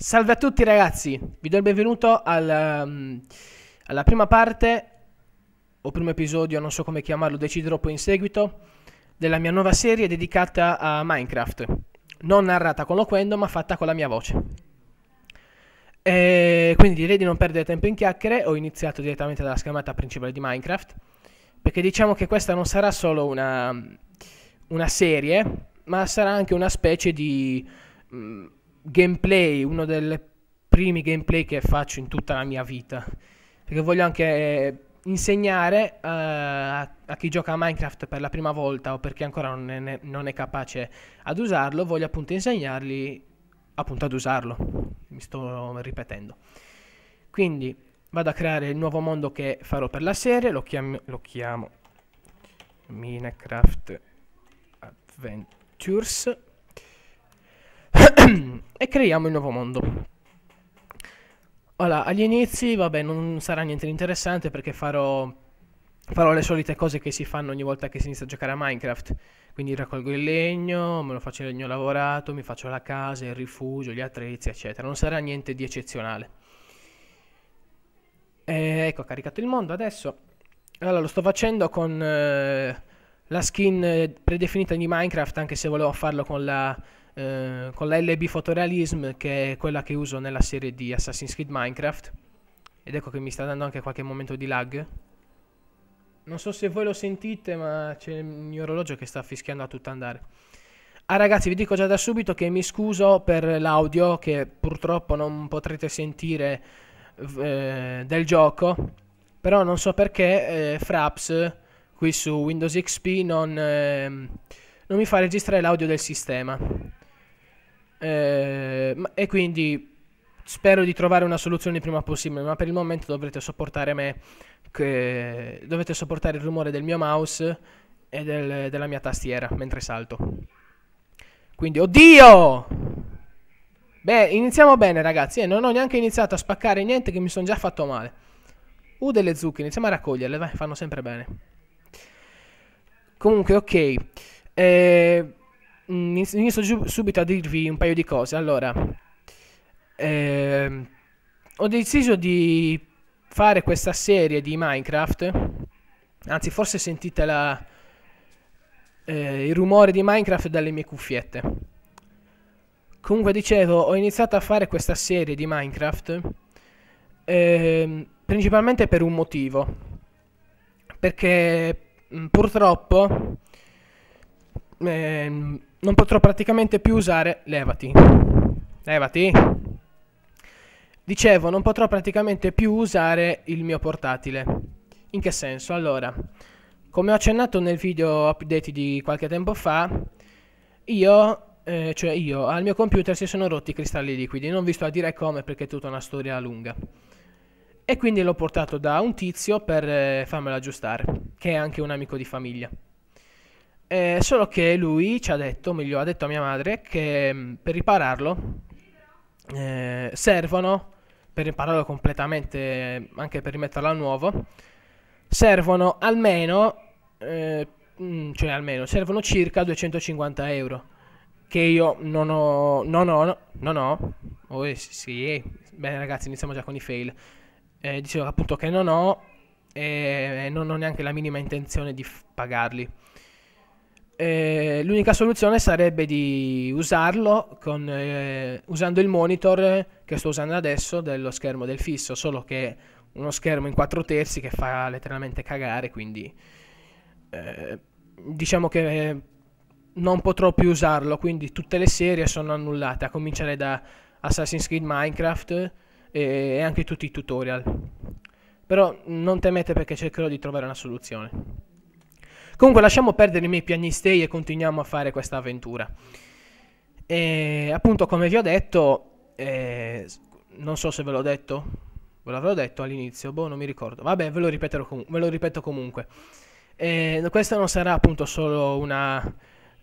Salve a tutti ragazzi, vi do il benvenuto alla, ehm, alla, prima parte o primo episodio, non so come chiamarlo, deciderò poi in seguito, della mia nuova serie dedicata a Minecraft, non narrata con loquendo ma fatta con la mia voce. E quindi direi di non perdere tempo in chiacchiere, ho iniziato direttamente dalla schermata principale di Minecraft, perché diciamo che questa non sarà solo una, una serie, ma sarà anche una specie di... Mh, mm, gameplay, uno dei primi gameplay che faccio in tutta la mia vita. Perché voglio anche eh, insegnare uh, eh, a, a, chi gioca a Minecraft per la prima volta o perché ancora non è, non è capace ad usarlo, voglio appunto insegnargli appunto ad usarlo. Mi sto ripetendo. Quindi vado a creare il nuovo mondo che farò per la serie, lo, chiam lo chiamo Minecraft Adventures e creiamo il nuovo mondo. Allora, agli inizi, vabbè, non sarà niente di interessante perché farò, farò le solite cose che si fanno ogni volta che si inizia a giocare a Minecraft. Quindi raccolgo il legno, me lo faccio il legno lavorato, mi faccio la casa, il rifugio, gli attrezzi, eccetera. Non sarà niente di eccezionale. E ecco, ho caricato il mondo adesso. Allora, lo sto facendo con eh, la skin eh, predefinita di Minecraft, anche se volevo farlo con la eh, con la LB Photorealism che è quella che uso nella serie di Assassin's Creed Minecraft ed ecco che mi sta dando anche qualche momento di lag non so se voi lo sentite ma c'è il mio orologio che sta fischiando a tutto andare Ah ragazzi vi dico già da subito che mi scuso per l'audio che purtroppo non potrete sentire eh, del gioco però non so perché eh, Fraps qui su Windows XP non, eh, non mi fa registrare l'audio del sistema eh, e quindi spero di trovare una soluzione il prima possibile, ma per il momento dovrete sopportare me, che, dovete sopportare il rumore del mio mouse e del, della mia tastiera mentre salto. Quindi, oddio! Beh, iniziamo bene ragazzi, eh, non ho neanche iniziato a spaccare niente che mi sono già fatto male. Uh, delle zucche, iniziamo a raccoglierle, vai, fanno sempre bene. Comunque, ok. Eh, Mm, inizio subito a dirvi un paio di cose. Allora, eh, ho deciso di fare questa serie di Minecraft. Anzi, forse sentite la, eh, il rumore di Minecraft dalle mie cuffiette. Comunque dicevo, ho iniziato a fare questa serie di Minecraft eh, principalmente per un motivo. Perché mh, mm, purtroppo eh, non potrò praticamente più usare... Levati. Levati. Dicevo, non potrò praticamente più usare il mio portatile. In che senso? Allora, come ho accennato nel video update di qualche tempo fa, io, eh, cioè io, al mio computer si sono rotti i cristalli liquidi. Non vi sto a dire come perché è tutta una storia lunga. E quindi l'ho portato da un tizio per eh, farmelo aggiustare, che è anche un amico di famiglia. Eh, solo che lui ci ha detto, meglio ha detto a mia madre, che mm, per ripararlo eh, servono, per ripararlo completamente, anche per rimetterlo a nuovo, servono almeno, eh, mm, cioè almeno, servono circa 250 euro, che io non ho, non ho, non ho, oh, eh, sì, eh. bene ragazzi iniziamo già con i fail, eh, dicevo appunto che non ho e non ho neanche la minima intenzione di pagarli eh, l'unica soluzione sarebbe di usarlo con, eh, usando il monitor che sto usando adesso dello schermo del fisso, solo che uno schermo in 4 terzi che fa letteralmente cagare, quindi eh, diciamo che non potrò più usarlo, quindi tutte le serie sono annullate, a cominciare da Assassin's Creed Minecraft e, e anche tutti i tutorial. Però non temete perché cercherò di trovare una soluzione. Comunque lasciamo perdere i miei piagnistei e continuiamo a fare questa avventura. E appunto come vi ho detto, eh, non so se ve l'ho detto, ve l'avrò detto all'inizio, boh non mi ricordo, vabbè ve lo, ve lo ripeto comunque. E questa non sarà appunto solo una,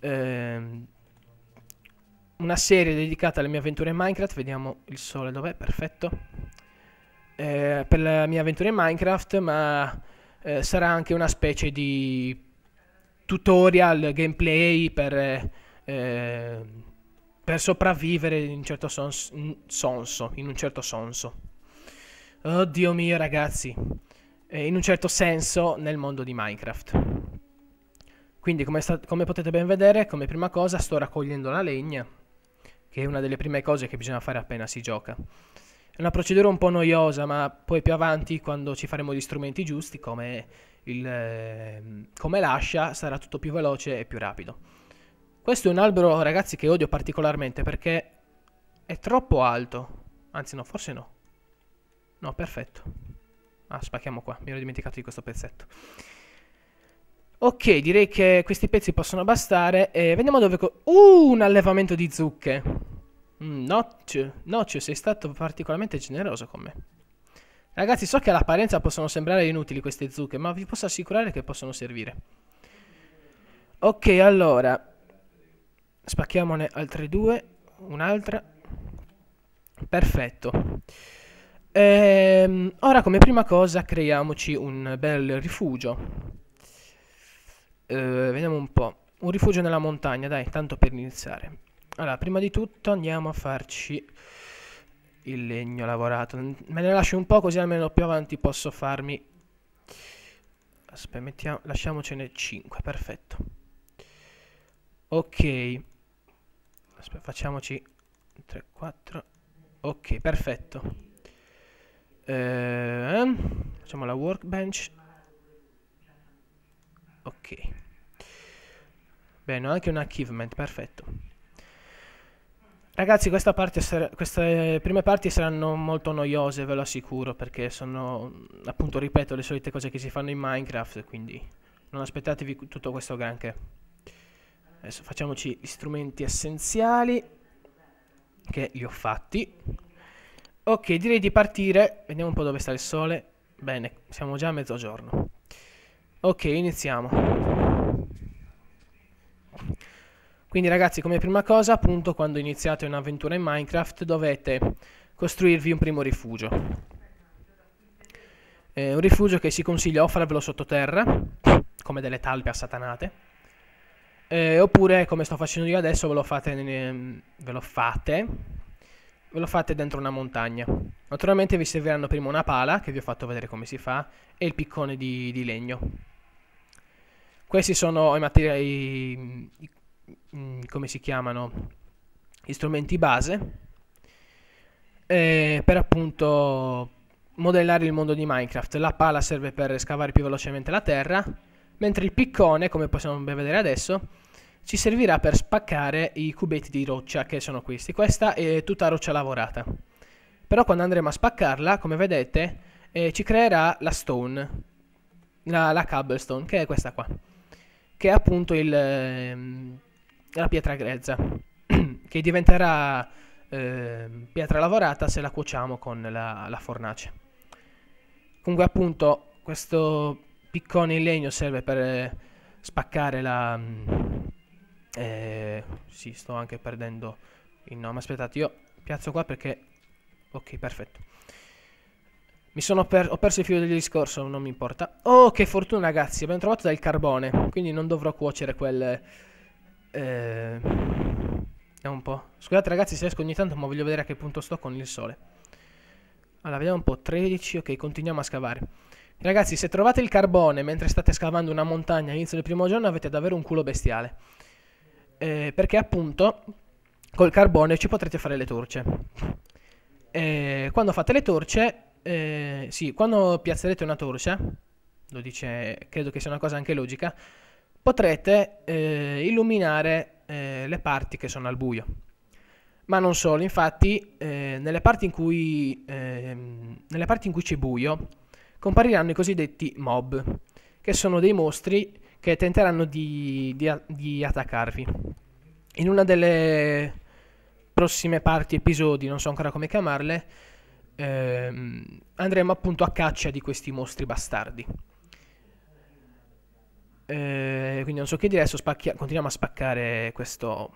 eh, una serie dedicata alle mie avventure in Minecraft, vediamo il sole dov'è, perfetto. Eh, per la mia avventura in Minecraft, ma eh, sarà anche una specie di tutorial, gameplay per, eh, per sopravvivere in un certo sons sonso, in un certo senso. Oddio mio ragazzi, eh, in un certo senso nel mondo di Minecraft. Quindi come, come potete ben vedere, come prima cosa sto raccogliendo la legna, che è una delle prime cose che bisogna fare appena si gioca. È una procedura un po' noiosa, ma poi più avanti, quando ci faremo gli strumenti giusti, come il, ehm, come lascia sarà tutto più veloce e più rapido. Questo è un albero, ragazzi, che odio particolarmente perché è troppo alto. Anzi, no, forse no. No, perfetto. Ah, spacchiamo qua. Mi ero dimenticato di questo pezzetto. Ok, direi che questi pezzi possono bastare. E vediamo dove... Uh, un allevamento di zucche. Mm, Noccio, Noccio, sei stato particolarmente generoso con me. Ragazzi, so che all'apparenza possono sembrare inutili queste zucche, ma vi posso assicurare che possono servire. Ok, allora. Spacchiamone altre due. Un'altra. Perfetto. Ehm, ora, come prima cosa, creiamoci un bel rifugio. Ehm, vediamo un po'. Un rifugio nella montagna, dai, tanto per iniziare. Allora, prima di tutto andiamo a farci il legno lavorato. Me ne lascio un po' così almeno più avanti posso farmi... Aspetta, mettiamo, lasciamocene 5, perfetto. Ok. Aspetta, facciamoci 3, 4. Ok, perfetto. Eh, facciamo la workbench. Ok. Bene, anche un achievement, perfetto. Ragazzi, ser- queste prime parti saranno molto noiose, ve lo assicuro, perché sono, appunto, ripeto, le solite cose che si fanno in Minecraft, quindi non aspettatevi tutto questo granché. Adesso facciamoci gli strumenti essenziali, che li ho fatti. Ok, direi di partire, vediamo un po' dove sta il sole. Bene, siamo già a mezzogiorno. Ok, iniziamo. Quindi ragazzi come prima cosa appunto quando iniziate un'avventura in Minecraft dovete costruirvi un primo rifugio. Eh, un rifugio che si consiglia o farvelo sottoterra, come delle talpe assatanate, eh, oppure come sto facendo io adesso ve lo fate, ne, mm, ve lo fate ve lo fate dentro una montagna. Naturalmente vi serviranno prima una pala, che vi ho fatto vedere come si fa, e il piccone di, di legno. Questi sono i, i, Mm, come si chiamano, gli strumenti base eh, per appunto modellare il mondo di Minecraft. La pala serve per scavare più velocemente la terra, mentre il piccone, come possiamo ben vedere adesso, ci servirà per spaccare i cubetti di roccia che sono questi. Questa è tutta roccia lavorata. Però quando andremo a spaccarla, come vedete, eh, ci creerà la stone, la, la cobblestone, che è questa qua, che è appunto il... Eh, la pietra grezza, che diventerà eh, pietra lavorata se la cuociamo con la, la fornace. Comunque appunto questo piccone in legno serve per eh, spaccare la... Mm, eh, sì, sto anche perdendo il nome, aspettate, io piazzo qua perché... Ok, perfetto. Mi sono per... ho perso il filo del discorso, non mi importa. Oh, che fortuna ragazzi, abbiamo trovato del carbone, quindi non dovrò cuocere quel eh, vediamo un po'. Scusate ragazzi se esco ogni tanto, ma voglio vedere a che punto sto con il sole. Allora, vediamo un po'. 13, ok, continuiamo a scavare. Ragazzi, se trovate il carbone mentre state scavando una montagna all'inizio del primo giorno, avete davvero un culo bestiale. Eh, perché appunto col carbone ci potrete fare le torce. Eh, quando fate le torce, eh, sì, quando piazzerete una torcia, lo dice, credo che sia una cosa anche logica, potrete eh, illuminare eh, le parti che sono al buio. Ma non solo, infatti eh, nelle, parti in cui, ehm, nelle parti in cui c'è buio compariranno i cosiddetti mob, che sono dei mostri che tenteranno di, di, di attaccarvi. In una delle prossime parti, episodi, non so ancora come chiamarle, ehm, andremo appunto a caccia di questi mostri bastardi. Eh, quindi non so che dire, adesso continuiamo a spaccare questo...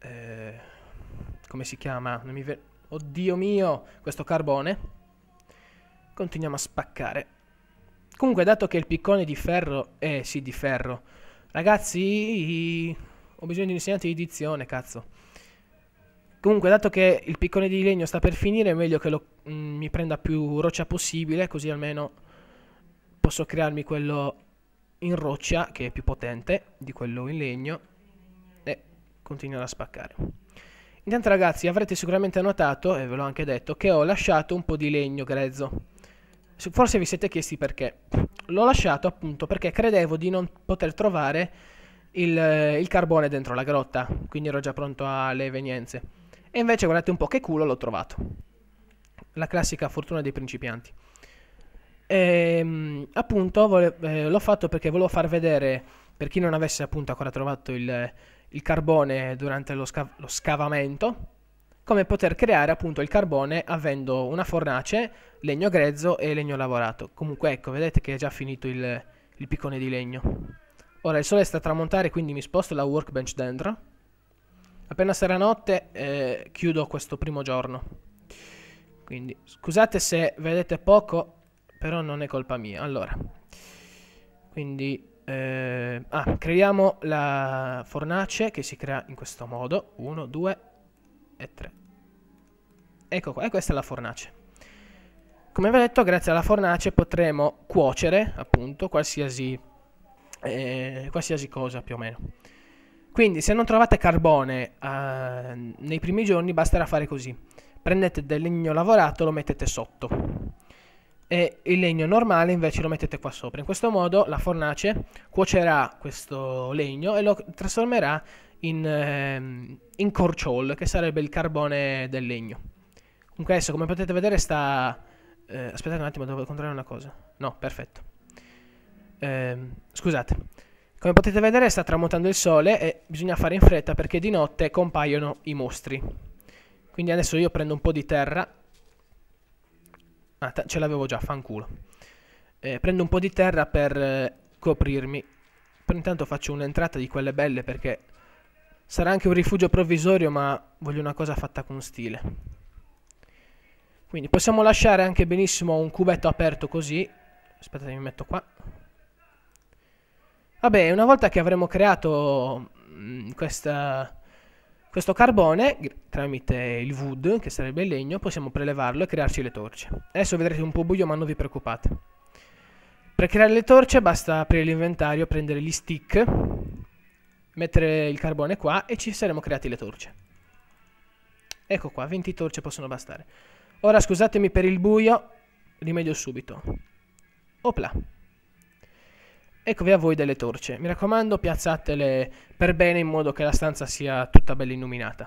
Eh, come si chiama? Mi Oddio mio, questo carbone. Continuiamo a spaccare. Comunque, dato che il piccone di ferro... Eh, sì, di ferro. Ragazzi, ho bisogno di un insegnante di edizione, cazzo. Comunque, dato che il piccone di legno sta per finire, è meglio che lo, mh, mm, mi prenda più roccia possibile, così almeno posso crearmi quello in roccia, che è più potente di quello in legno, e continuerà a spaccare. Intanto ragazzi avrete sicuramente notato, e ve l'ho anche detto, che ho lasciato un po' di legno grezzo. Forse vi siete chiesti perché. L'ho lasciato appunto perché credevo di non poter trovare il, il carbone dentro la grotta, quindi ero già pronto alle evenienze. E invece guardate un po' che culo l'ho trovato. La classica fortuna dei principianti. E, ehm, appunto vole- eh, l'ho fatto perché volevo far vedere, per chi non avesse appunto ancora trovato il, il carbone durante lo, sca- lo scavamento, come poter creare appunto il carbone avendo una fornace, legno grezzo e legno lavorato. Comunque ecco, vedete che è già finito il, il piccone di legno. Ora il sole sta a tramontare, quindi mi sposto la workbench dentro. Appena sarà notte eh, chiudo questo primo giorno. Quindi scusate se vedete poco, però non è colpa mia. Allora, quindi... Eh, ah, creiamo la fornace che si crea in questo modo. 1, 2 e 3. Ecco qua, e questa è la fornace. Come vi ho detto, grazie alla fornace potremo cuocere, appunto, qualsiasi, eh, qualsiasi cosa più o meno. Quindi se non trovate carbone eh, nei primi giorni basterà fare così. Prendete del legno lavorato e lo mettete sotto e il legno normale invece lo mettete qua sopra. In questo modo la fornace cuocerà questo legno e lo trasformerà in, ehm, in corciol, che sarebbe il carbone del legno. Comunque adesso, come potete vedere, sta... Eh, aspettate un attimo, devo controllare una cosa. No, perfetto. Eh, scusate. Come potete vedere sta tramontando il sole e bisogna fare in fretta perché di notte compaiono i mostri. Quindi adesso io prendo un po' di terra Ah, ce l'avevo già, fanculo. Eh, prendo un po' di terra per eh, coprirmi. Per intanto faccio un'entrata di quelle belle perché sarà anche un rifugio provvisorio, ma voglio una cosa fatta con stile. Quindi possiamo lasciare anche benissimo un cubetto aperto così. Aspettate, mi metto qua. Vabbè, una volta che avremo creato mh, mm, questa questo carbone, tramite il wood, che sarebbe il legno, possiamo prelevarlo e crearci le torce. Adesso vedrete un po' buio ma non vi preoccupate. Per creare le torce basta aprire l'inventario, prendere gli stick, mettere il carbone qua e ci saremo creati le torce. Ecco qua, 20 torce possono bastare. Ora scusatemi per il buio, rimedio subito. Opla. Eccovi a voi delle torce. Mi raccomando, piazzatele per bene in modo che la stanza sia tutta bella illuminata.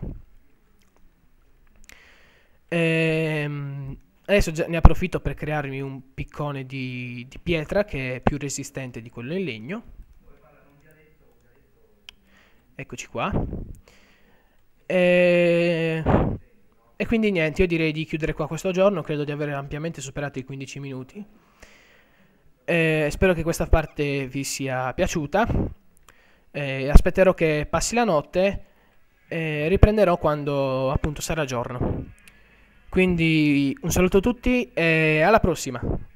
Ehm, adesso ne approfitto per crearmi un piccone di, di, pietra che è più resistente di quello in legno. Eccoci qua. E, ehm, e quindi niente, io direi di chiudere qua questo giorno, credo di aver ampiamente superato i 15 minuti. Eh, spero che questa parte vi sia piaciuta. Eh, aspetterò che passi la notte e riprenderò quando appunto sarà giorno. Quindi un saluto a tutti e alla prossima!